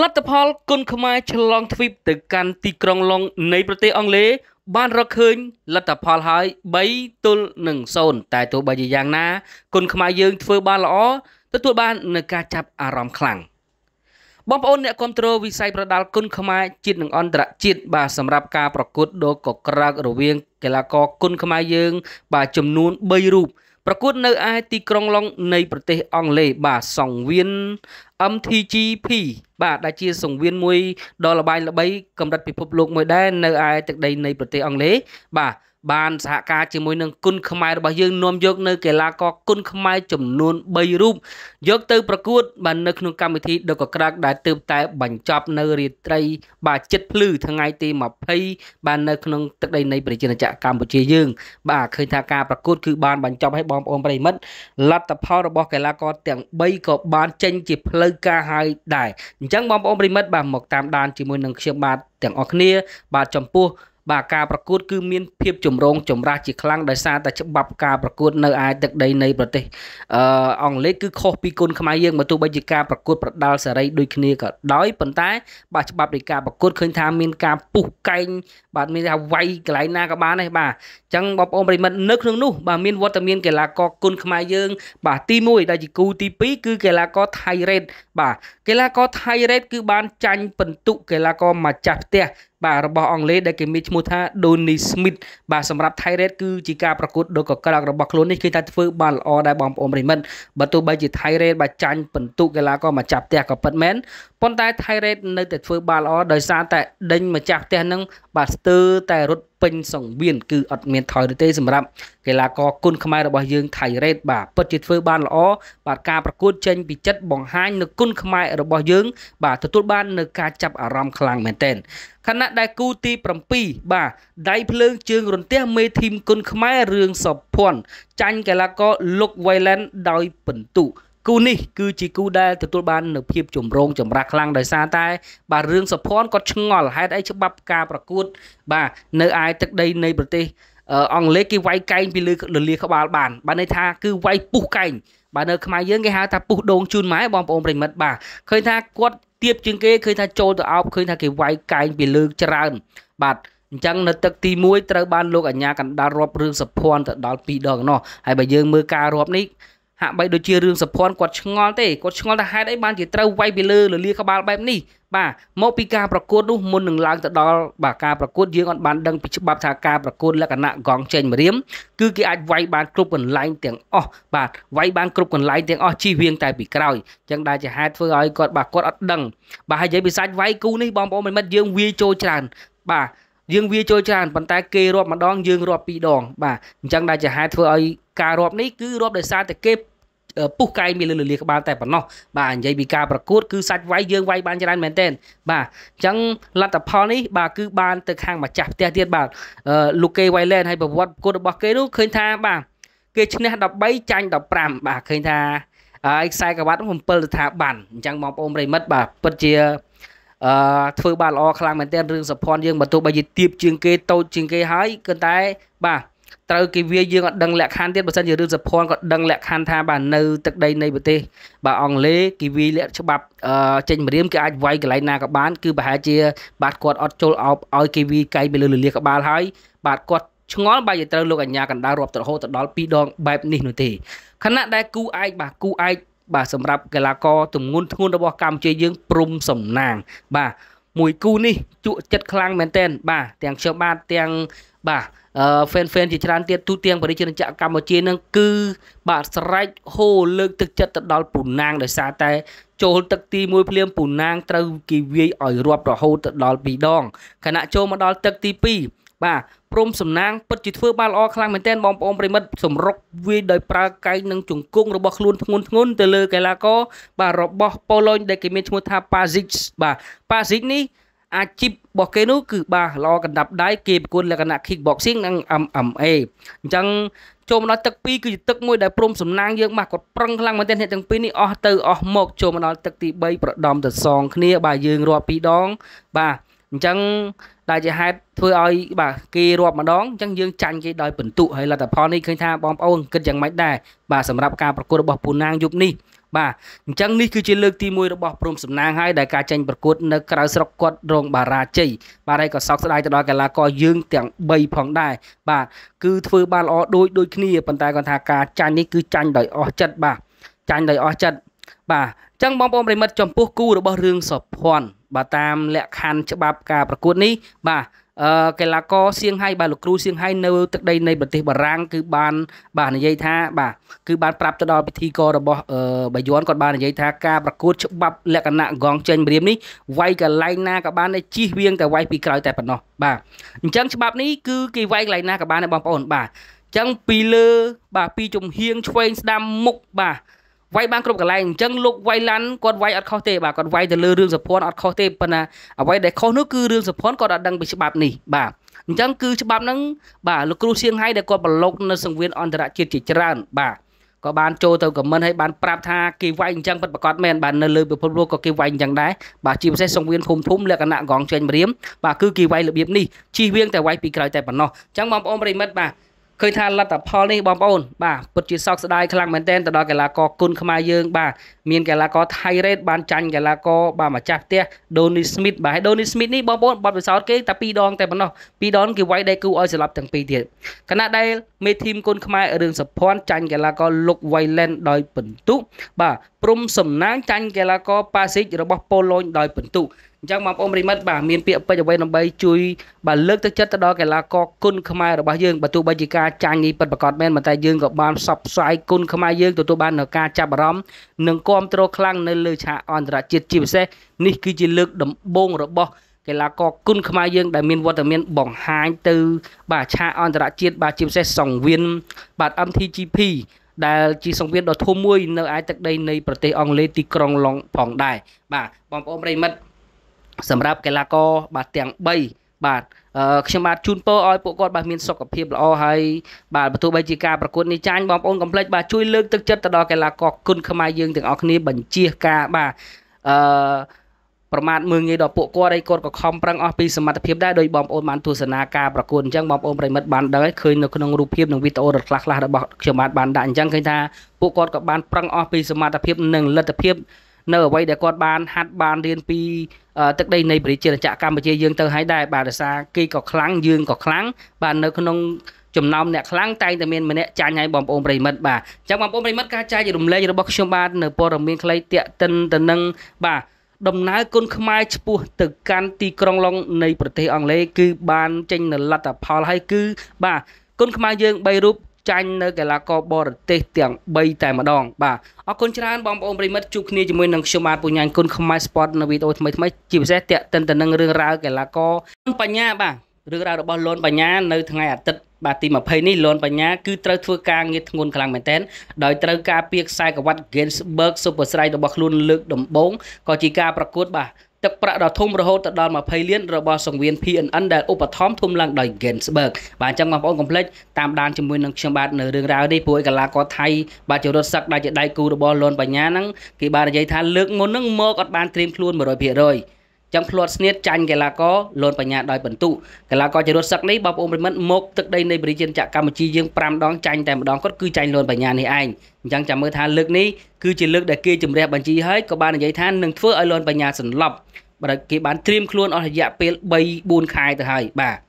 លទ្ធផលគុនខ្មែរឆ្លងទ្វីបទៅកាន់ទីក្រុងឡុងនៃប្រទេសអង់គ្លេសបានរកឃើញលទ្ធផលហើយ3ទល់នឹង0តែទោះបីជាយ៉ាងណាគុនខ្មែរយើងធ្វើបានល្អទទួលបាននៅការចាប់អារម្មណ៍ខ្លាំងបងប្អូនអ្នកគ្រប់គ្រងវិស័យប្រដាល់គុនខ្មែរជាតិនិងអន្តរជាតិបាទសម្រាប់ការប្រកួតដូកក្រើករវាងកីឡាករគុនខ្មែរយើង បាទចំនួន3រូបប្រកួតនៅឯទីក្រុងឡុងនៃ ប្រទេសអង់គ្លេសបាទសង្វៀន MTGP បាទដែលជា សង្វៀនមួយដ៏ល្បាយល្បីកម្រិតពិភពលោកមួយដែរនៅឯទឹកដីនៃប្រទេសអង់គ្លេសបាទបានសហការជាមួយនឹងគុណខ្មែររបស់យើងនាំយកនៅកីឡាករគុណខ្មែរចំនួន3រូបយកទៅប្រកួត បាននៅក្នុងកម្មវិធីដកក្រាក់ដែលទើបតែបញ្ចប់នៅរាត្រីបាទចិត្តភ្លឺថ្ងៃទី20បាននៅក្នុងទឹកដីនៃប្រជាណាចក្រកម្ពុជាយើងបាទឃើញថាការប្រកួតគឺបានបញ្ចប់ហើយបងប្អូនប្រិមិត្តលទ្ធផលរបស់កីឡាករទាំង3ក៏បានចេញ ជាផ្លូវការហើយដែរអញ្ចឹងបងប្អូនប្រិមិត្តបាទមកតាមដានជាមួយនឹងខ្ញុំបាទទាំងអស់គ្នាបាទចំពោះបាទការប្រកួតគឺមានភាព ចម្រូងចម្រាសជាខ្លាំងដោយសារតែច្បាប់ការប្រកួតនៅឯទឹកដីនៃប្រទេសអឺអង់គ្លេសគឺខុសពីគុណខ្មែរយើងបើទោះបីជាការប្រកួតប្រដាល់សេរីដូចគ្នាក៏ដោយប៉ុន្តែ បាទច្បាប់នៃការប្រកួតឃើញថាមានការពុះកែងបាទមានថាវាយកន្លែងណាក៏បានដែរបាទអញ្ចឹងបងប្អូនប្រិមិត្តនៅក្នុងនោះ បាទមានវត្តមានកីឡាករគុណខ្មែរយើងបាទទី1ដែលជាគូទី2គឺកីឡាករ Thai Red បាទកីឡាករ Thai Red គឺបានចាញ់ពិន្ទុកីឡាករម្ចាស់ផ្ទះបាទរបស់អង់គ្លេសដែលគេមានឈ្មោះថា Donny Smith បាទសម្រាប់ Thai Red គឺជាការប្រកួតដ៏កក្រើករបស់ខ្លួននេះគេថាធ្វើបានល្អដែរបងប្អូនប្រិមិត្តបើទោះបីជា Thai Red បាទចាញ់ពិន្ទុកីឡាករមកចាប់ផ្ទះក៏ពិតមែនប៉ុន្តែ Thai Red នៅតែធ្វើបានល្អដោយសារតែដេញម្ចាស់ផ្ទះនឹងបាទស្ទើរតែរត់ពេញសង្វៀនគឺអត់មានថយទេសម្រាប់កីឡាករគុណខ្មែររបស់យើង ថៃរ៉េតបាទពិតជាធ្វើបានល្អបាទការប្រកួតចេញពីចិត្តបង្ហាញនៅគុណខ្មែររបស់យើង បាទទទួលបាននៅការចាប់អារម្មណ៍ខ្លាំងមែនទែនខណៈដែលគូទី7បាទដៃភ្លើង ជើងរន្ទះមេធីមគុណខ្មែររឿងសុភ័ណ្ឌចាញ់កីឡាករលុកវ៉ៃឡែនដោយពិន្ទុគូនេះគឺជាគូដែលទទួលបាននូវភាពចម្រូងចម្រាសខ្លាំងដោយសារតែបាទរឿងសុភ័ណ្ឌគាត់ឆ្ងល់ហេតុអីច្បាប់ការប្រកួតបាទនៅឯទឹកដីនៃប្រទេសអង់គ្លេសគេវាយកែងពីលើលលាក្បាលបានបានន័យថាគឺវាយពុះកែងបាទនៅខ្មែរយើងគេហៅថាពុះដងជូនម៉ែបងប្អូនប្រិមិត្តបាទឃើញថាគាត់ទៀបជាងគេឃើញថាចូលទៅអោបឃើញថាគេវាយកែងពីលើច្រើនបាទអញ្ចឹងនៅទឹកទី1ត្រូវបានលោកអាញាកណ្ដាលរាប់រឿងសុភ័ណ្ឌទៅដល់2ដងនោះហើយបើយើងមើលការរាប់នេះហាក់បីដូចជារឿងសុភ័ណ្ឌគាត់ឆ្ងល់ទេគាត់ឆ្ងល់ថាហេតុអីបានជាត្រូវវាយពីលើលលាក្បាលបែបនេះបាទមកពីការប្រកួតនោះមុននឹងឡើងទៅដល់បាទការប្រកួតយើងអត់បានដឹងពីច្បាប់ថាការប្រកួតលក្ខណៈកងចេញម្រាមគឺគេអាចវាយបានគ្រប់កន្លែងទាំងអស់បាទវាយបានគ្រប់កន្លែងទាំងអស់ជិះវៀងតែពីក្រោយអញ្ចឹងដែរជាហេតុធ្វើឲ្យគាត់បាទគាត់អត់ដឹងបាទហើយនិយាយពីសាច់វាយគូនេះបងប្អូនមិត្តយើងវាយចូលច្រើនបាទយើងវាចូលច្រើនប៉ុន្តែគេរាប់ម្ដងយើងរាប់ពីរដង បាទអញ្ចឹងដែលជាហេតុធ្វើឲ្យ ការរាប់នេះគឺរាប់ដោយសារតែគេពុះកាយមានលលាក្បាលតែប៉ុណ្ណោះបាទនិយាយពីការប្រកួតគឺសាច់វាយយើងវាយបានច្រើនមែនទែនបាទអញ្ចឹងលទ្ធផលនេះបាទគឺ បានទៅខាងម្ចាស់ផ្ទះទៀតបាទលូកេវ៉ៃឡែនហើយប្រវត្តិគុណរបស់គេនោះឃើញថាបាទគេឈ្នះ13ចាញ់15បាទឃើញថាហើយខ្សែក្រវ៉ាត់7ស្ថាប័នអញ្ចឹងបងប្អូនប្រិមិត្តបាទពិតជាអឺធ្វើបានល្អខ្លាំងមែនទែនរឿងសុភ័ណ្ឌយើងបើទោះបីជាទៀបជាងគេតូចជាងគេហើយគឺតែ បាទត្រូវគេវាយើងអត់ដឹងលក្ខខណ្ឌទៀតបើសិនជារឿងសុភ័ណ្ឌក៏ដឹងលក្ខខណ្ឌថាបាទនៅទឹកដី នៃប្រទេស បាទអង់គ្លេសគេវាលក្ខច្បាប់ចេញម្រាមគេអាចវាយកន្លែងណាក៏បានគឺប្រហែលជា បាទគាត់អត់ចូលអោបឲ្យគេវាយកៃពីលើលលាក្បាលហើយ បាទគាត់ឆ្ងល់បើជាត្រូវលោកអញ្ញាកណ្ដាលរាប់ទៅរហូតដល់2ដងបែបនេះនោះទេខណៈដែលគូឯកបាទគូឯកបាទសម្រាប់កីឡាករទម្ងន់ធ្ងន់របស់កម្ពុជាយើងព្រំសំណាង បាទមួយគូនេះជក់ចិត្តខ្លាំងមែនទែន បាទទាំងខ្ញុំបាទទាំងបាទអឺ fan fan ជាច្រើនទៀតទូទាំងប្រជាជនចក្រកម្ពុជានឹងគឺ បាទស្រែកហូលើកទឹកចិត្តទៅដល់ពូណាងដោយសារតែ ចូលទឹកទី1ភ្លាមពូណាងត្រូវគេវាយឲ្យរាប់រហូតទៅដល់2ដងខណៈចូលមកដល់ទឹកទី2បាទព្រមសំណាងពិតជាធ្វើបានល្អខ្លាំងមែនទែនបងប្អូនប្រិមិត្តសម្រុកវាយដោយប្រើកែងនិងជង្គង់របស់ខ្លួនធ្ងន់ធ្ងរទៅលើកីឡាករបាទរបស់ប៉ូឡូញដែលគេមានឈ្មោះថា Pazic បាទ Pazic នេះអាជីពរបស់គេនោះគឺបាទល្អកណ្ដាប់ដៃគេប្រគួតលក្ខណៈ kickboxing និង MMA អញ្ចឹងចូលមកដល់ទឹក2គឺជាទឹកមួយដែលព្រមសំណាងយើងមកគាត់ប្រឹងខ្លាំងមែនទែនអ្នកទាំងពីរនេះអស់ទៅអស់មកចូលមកដល់ទឹកទី3ប្រដំទៅសងគ្នា បាទយើងរាប់ពីរដងបាទអញ្ចឹងដែលជាហេតុធ្វើឲ្យបាទគេរាប់ម្ដងអញ្ចឹងយើងចាញ់គេដោយពិន្ទុហើយលទ្ធផលនេះឃើញថាបងប្អូនគិតយ៉ាងម៉េចដែរបាទសម្រាប់ការប្រកួតរបស់ពូណាងយប់នេះបាទអញ្ចឹងនេះគឺជាលើកទី1របស់ព្រមសំណាងហើយដែលការចាញ់ប្រកួតនៅក្រៅស្រុកគាត់រងបារាជ័យបាទហើយក៏សោកស្ដាយទៅដល់កីឡាករយើងទាំង3ផងដែរបាទគឺធ្វើបានល្អដូចដូចគ្នាប៉ុន្តែគាត់ថាការចាញ់នេះគឺចាញ់ដោយអស់ចិត្តបាទចាញ់ដោយអស់ចិត្តបាទអញ្ចឹងបងប្អូនប្រិមិត្តចំពោះគូរបស់រឿងសុភ័ណ្ឌបាទតាមលក្ខខណ្ឌច្បាប់ការប្រកួតនេះបាទអឺកីឡាករសៀងហៃបាទលោកគ្រូសៀងហៃនៅទឹកដីនៃប្រទេសបារាំងគឺបាន បាទនិយាយថាបាទគឺបានប្រាប់ទៅដល់ពិធីកររបស់អឺបាយ័នគាត់បាននិយាយថាការប្រកួតច្បាប់លក្ខណៈកងចេញម្រាមនេះវាយកន្លែងណាក៏បានតែជិះវៀងតែវាយពីក្រោយតែប៉ុណ្ណោះបាទអញ្ចឹងច្បាប់នេះគឺគេវាយកន្លែងណាក៏បានដែរបងប្អូនបាទអញ្ចឹងពីលើបាទពីជំហៀងឆ្វេងស្ដាំមុខបាទវាយបានគ្រប់កន្លែងអញ្ចឹងលោកវៃឡាន់គាត់វាយអត់ខុសទេបាទគាត់វាយទៅលើរឿងសុភ័ណ្ឌអត់ខុសទេប៉ុន្តែអ្វីដែលខុសនោះគឺរឿងសុភ័ណ្ឌគាត់អត់ដឹងពីច្បាប់នេះបាទអញ្ចឹងគឺច្បាប់ហ្នឹងបាទលោកគ្រូសៀងហៃដែលគាត់ប្រឡូកនៅសង្វៀនអន្តរជាតិជាច្រើនបាទក៏បានចូលទៅខមមិនហើយបានប្រាប់ថាគេវាយអញ្ចឹងពិតប្រាកដមែនបាទនៅលើពិភពលោកក៏គេវាយអញ្ចឹងដែរបាទជាពិសេសសង្វៀនភូមិភូមិលក្ខណៈកងចេញម្រាមបាទគឺគេវាយរបៀបនេះជិះវៀងតែវាយពីក្រោយតែប៉ុណ្ណោះអញ្ចឹងបងប្អូនប្រិមិត្តបាទឃើញថាលទ្ធផលនេះបងប្អូនបាទពិតជាសោកស្ដាយខ្លាំងមែនទែនទៅដល់កីឡាករគុណខ្មែរយើងបាទមានកីឡាករថៃរ៉េតបានចាញ់កីឡាករបាទម្ចាស់ផ្ទះដូនីស្មីតបាទហើយដូនីស្មីតនេះបងប្អូនបាត់ពិសោធន៍គេតែ2ដងតែប៉ុណ្ណោះ2ដងគេវាយដៃគូឲ្យស្លាប់ទាំងពីរទៀតខណៈដែលមេធីមគុណខ្មែររឿងសុភ័ណ្ឌចាញ់កីឡាករលុកវ៉ៃឡែនដោយពិន្ទុបាទព្រំសំណាងចាញ់កីឡាករប៉ាស៊ីចរបស់ប៉ូឡូញដោយពិន្ទុអញ្ចឹងបងប្អូនប្រិមិត្តបាទមានពាក្យពេចន៍អ្វីដើម្បីជួយបាទលើកទឹកចិត្តទៅដល់កីឡាករគុណខ្មែររបស់យើងបើទោះបីជាការចាញ់នេះពិតប្រាកដមែនប៉ុន្តែយើងក៏បានផ្សព្វផ្សាយគុណខ្មែរយើងទទួលបាននូវការចាប់អារម្មណ៍និងគ្រប់គ្រងខ្លាំងនៅលើឆាកអន្តរជាតិជាពិសេស នេះគឺជាលើកដំបូងរបស់ កីឡាករគុណខ្មែរយើងដែលមានវត្តមានបង្ហាញទៅបាទឆាកអន្តរជាតិបាទជាពិសេសសង្វៀនបាទ MTGP ដែល ជាសង្វៀនដ៏ធំមួយ នៅឯទឹកដីនៃប្រទេសអង់គ្លេសទីក្រុងឡុងផងដែរបាទបងប្អូនប្រិមិត្តសម្រាប់កីឡាករ បាទទាំង3បាទខ្ញុំបាទជូនពរឲ្យពួកគាត់បាទមានសុខភាពល្អហើយបាទបើទោះបីជាការប្រកួតនេះចាញ់បងប្អូនកុំភ្លេចបាទជួយលើកទឹកចិត្តទៅដល់កីឡាករគុណខ្មែរយើងទាំងអស់គ្នាបញ្ជាការបាទអឺប្រមាថមើងងាយដល់ពួកគាត់ហើយគាត់ក៏ខំប្រឹងអស់ពីសមត្ថភាពដែរដោយបងប្អូនបានទស្សនាការប្រកួតអញ្ចឹងបងប្អូនប្រិមិត្តបានដឹងហើយឃើញនៅក្នុងរូបភាពនិងវីដេអូដ៏ខ្លះៗរបស់ខ្ញុំបាទបានដាក់អញ្ចឹងឃើញថាពួកគាត់ក៏បានប្រឹងអស់ពីសមត្ថភាពនិងលទ្ធភាពនៅអ្វីដែលគាត់បានហាត់បានរៀនពីទឹកដីនៃប្រជាជាតិកម្ពុជាយើងទៅហើយដែរបាទដោយសារគេក៏ខ្លាំងយើងក៏ខ្លាំងបាទនៅក្នុងចំណោមអ្នកខ្លាំងតែងតែមានម្នាក់ចាញ់ឲ្យបងប្អូនប្រិមិត្តបាទអញ្ចឹងបងប្អូនប្រិមិត្តការចែករំលែករបស់ខ្ញុំបាទនៅព័ត៌មានខ្លីតាក់ទិនទៅនឹងបាទដំណើរគុណខ្មែរឆ្ពោះទៅកាន់ទីក្រុងឡុងនៃប្រទេសអង់គ្លេសគឺ បាន ចេញ នៅលទ្ធផលហើយគឺ បាទគុណខ្មែរយើង3រូបចាញ់នៅកីឡាករបរទេសទាំង3តែម្ដងបាទអរគុណច្រើនបងប្អូនប្រិមិត្តជួបគ្នាជាមួយនឹងខ្ញុំបាទពូញាញ់គុណខ្មែរ Sport នៅវីដេអូថ្មីថ្មីជាពិសេសតាក់ទិនទៅនឹងរឿងរ៉ាវកីឡាករបញ្ញាបាទរឿងរ៉ាវរបស់លន់បញ្ញានៅថ្ងៃអាទិត្យបាទទី20នេះលន់បញ្ញាគឺត្រូវធ្វើការងារធ្ងន់ខ្លាំងមែនទែនដោយត្រូវការពីខ្សែក្រវ៉ាត់ Gainsbourg សុពស្រ័យរបស់ខ្លួនលើកដំបូងក៏ជាការប្រកួតបាទទឹកប្រាក់ដ៏ធំរហូតដល់20លានរបស់សង្វៀន PNN ដែលឧបត្ថម្ភធំឡើងដោយ Gensberg បាទអញ្ចឹងបងប្អូនកុំភ្លេចតាមដានជាមួយនឹងខ្ញុំបាទនៅរឿងរ៉ាវនេះព្រោះកីឡាករថៃបាទចរុតសឹកដែលជាដៃគូរបស់លន់បញ្ញាហ្នឹងគេបាននិយាយថាលើកមុនហ្នឹងមកអត់បានត្រៀមខ្លួន100%ចាំភ្លាត់ស្នៀតចាញ់កីឡាករលន់បញ្ញាដោយបន្ទុកីឡាករចរត់សឹកនេះបងប្អូនប្រិមិត្តមកទឹកដីនៃបរិជាចក្រកម្ពុជាយើង5ដងចាញ់តែម្ដងគាត់គឺចាញ់លន់បញ្ញានេះឯងអញ្ចឹងចាំមើលថាលើកនេះគឺជាលើកដែលគេជំរះបញ្ជីហើយក៏បាននិយាយថានឹងធ្វើឲ្យលន់បញ្ញាសន្លប់បើគេបានត្រៀមខ្លួនអស់រយៈពេល3 4ខែទៅហើយបាទ